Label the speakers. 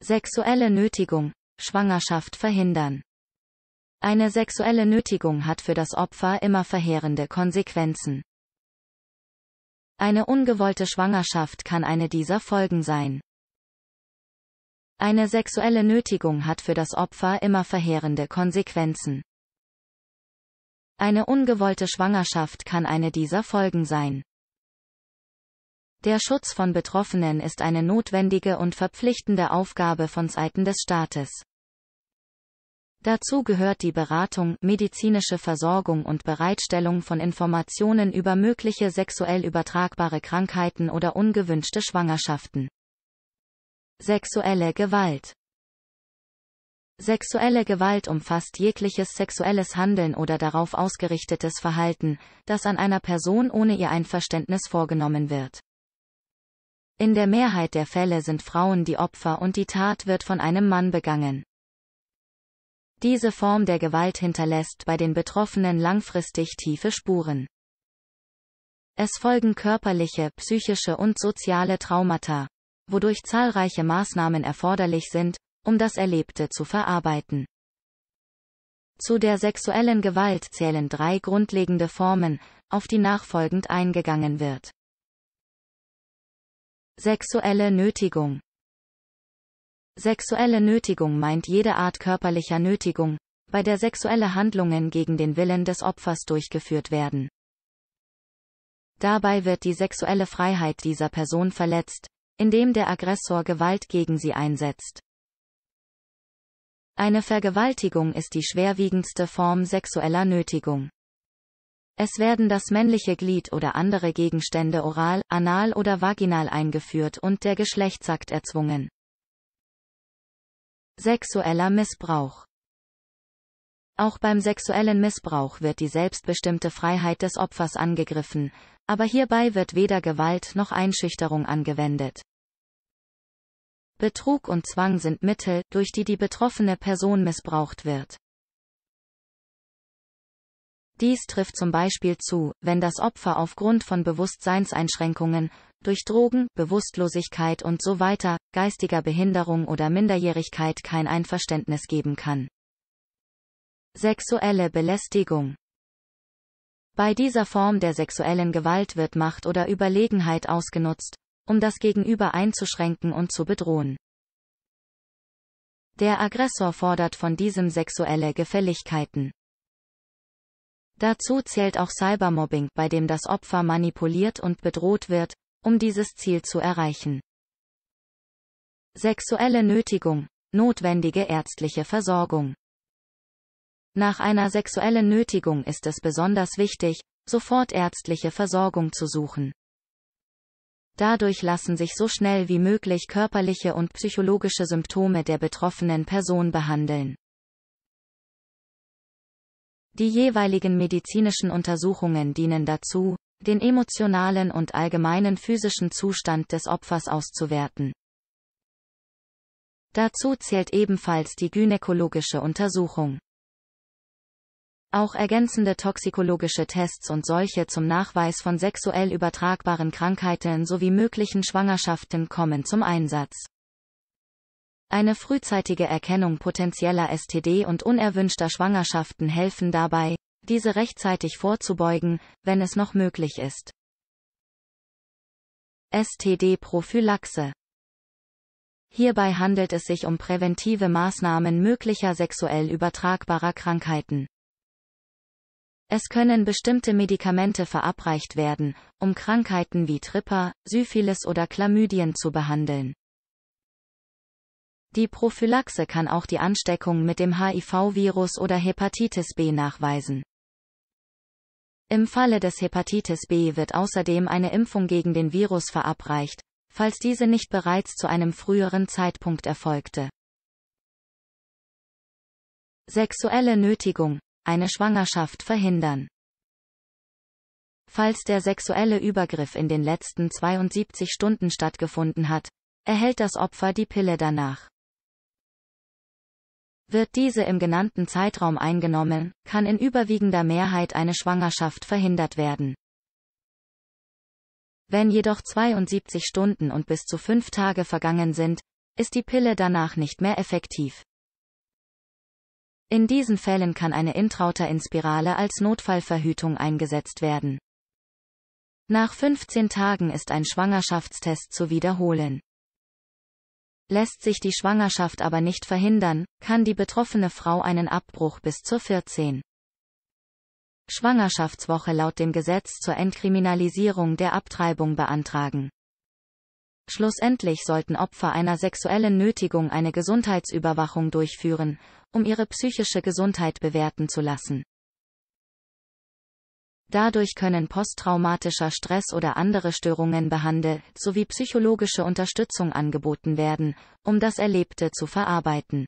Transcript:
Speaker 1: Sexuelle Nötigung. Schwangerschaft verhindern. Eine sexuelle Nötigung hat für das Opfer immer verheerende Konsequenzen. Eine ungewollte Schwangerschaft kann eine dieser Folgen sein. Eine sexuelle Nötigung hat für das Opfer immer verheerende Konsequenzen. Eine ungewollte Schwangerschaft kann eine dieser Folgen sein. Der Schutz von Betroffenen ist eine notwendige und verpflichtende Aufgabe von Seiten des Staates. Dazu gehört die Beratung, medizinische Versorgung und Bereitstellung von Informationen über mögliche sexuell übertragbare Krankheiten oder ungewünschte Schwangerschaften. Sexuelle Gewalt Sexuelle Gewalt umfasst jegliches sexuelles Handeln oder darauf ausgerichtetes Verhalten, das an einer Person ohne ihr Einverständnis vorgenommen wird. In der Mehrheit der Fälle sind Frauen die Opfer und die Tat wird von einem Mann begangen. Diese Form der Gewalt hinterlässt bei den Betroffenen langfristig tiefe Spuren. Es folgen körperliche, psychische und soziale Traumata, wodurch zahlreiche Maßnahmen erforderlich sind, um das Erlebte zu verarbeiten. Zu der sexuellen Gewalt zählen drei grundlegende Formen, auf die nachfolgend eingegangen wird. Sexuelle Nötigung Sexuelle Nötigung meint jede Art körperlicher Nötigung, bei der sexuelle Handlungen gegen den Willen des Opfers durchgeführt werden. Dabei wird die sexuelle Freiheit dieser Person verletzt, indem der Aggressor Gewalt gegen sie einsetzt. Eine Vergewaltigung ist die schwerwiegendste Form sexueller Nötigung. Es werden das männliche Glied oder andere Gegenstände oral, anal oder vaginal eingeführt und der Geschlechtsakt erzwungen. Sexueller Missbrauch Auch beim sexuellen Missbrauch wird die selbstbestimmte Freiheit des Opfers angegriffen, aber hierbei wird weder Gewalt noch Einschüchterung angewendet. Betrug und Zwang sind Mittel, durch die die betroffene Person missbraucht wird. Dies trifft zum Beispiel zu, wenn das Opfer aufgrund von Bewusstseinseinschränkungen, durch Drogen, Bewusstlosigkeit und so weiter, geistiger Behinderung oder Minderjährigkeit kein Einverständnis geben kann. Sexuelle Belästigung Bei dieser Form der sexuellen Gewalt wird Macht oder Überlegenheit ausgenutzt, um das Gegenüber einzuschränken und zu bedrohen. Der Aggressor fordert von diesem sexuelle Gefälligkeiten. Dazu zählt auch Cybermobbing, bei dem das Opfer manipuliert und bedroht wird, um dieses Ziel zu erreichen. Sexuelle Nötigung. Notwendige ärztliche Versorgung. Nach einer sexuellen Nötigung ist es besonders wichtig, sofort ärztliche Versorgung zu suchen. Dadurch lassen sich so schnell wie möglich körperliche und psychologische Symptome der betroffenen Person behandeln. Die jeweiligen medizinischen Untersuchungen dienen dazu, den emotionalen und allgemeinen physischen Zustand des Opfers auszuwerten. Dazu zählt ebenfalls die gynäkologische Untersuchung. Auch ergänzende toxikologische Tests und solche zum Nachweis von sexuell übertragbaren Krankheiten sowie möglichen Schwangerschaften kommen zum Einsatz. Eine frühzeitige Erkennung potenzieller STD und unerwünschter Schwangerschaften helfen dabei, diese rechtzeitig vorzubeugen, wenn es noch möglich ist. STD-Prophylaxe Hierbei handelt es sich um präventive Maßnahmen möglicher sexuell übertragbarer Krankheiten. Es können bestimmte Medikamente verabreicht werden, um Krankheiten wie Tripper, Syphilis oder Chlamydien zu behandeln. Die Prophylaxe kann auch die Ansteckung mit dem HIV-Virus oder Hepatitis B nachweisen. Im Falle des Hepatitis B wird außerdem eine Impfung gegen den Virus verabreicht, falls diese nicht bereits zu einem früheren Zeitpunkt erfolgte. Sexuelle Nötigung, eine Schwangerschaft verhindern. Falls der sexuelle Übergriff in den letzten 72 Stunden stattgefunden hat, erhält das Opfer die Pille danach. Wird diese im genannten Zeitraum eingenommen, kann in überwiegender Mehrheit eine Schwangerschaft verhindert werden. Wenn jedoch 72 Stunden und bis zu fünf Tage vergangen sind, ist die Pille danach nicht mehr effektiv. In diesen Fällen kann eine Intrauter-Inspirale als Notfallverhütung eingesetzt werden. Nach 15 Tagen ist ein Schwangerschaftstest zu wiederholen. Lässt sich die Schwangerschaft aber nicht verhindern, kann die betroffene Frau einen Abbruch bis zur 14. Schwangerschaftswoche laut dem Gesetz zur Entkriminalisierung der Abtreibung beantragen. Schlussendlich sollten Opfer einer sexuellen Nötigung eine Gesundheitsüberwachung durchführen, um ihre psychische Gesundheit bewerten zu lassen. Dadurch können posttraumatischer Stress oder andere Störungen behandelt sowie psychologische Unterstützung angeboten werden, um das Erlebte zu verarbeiten.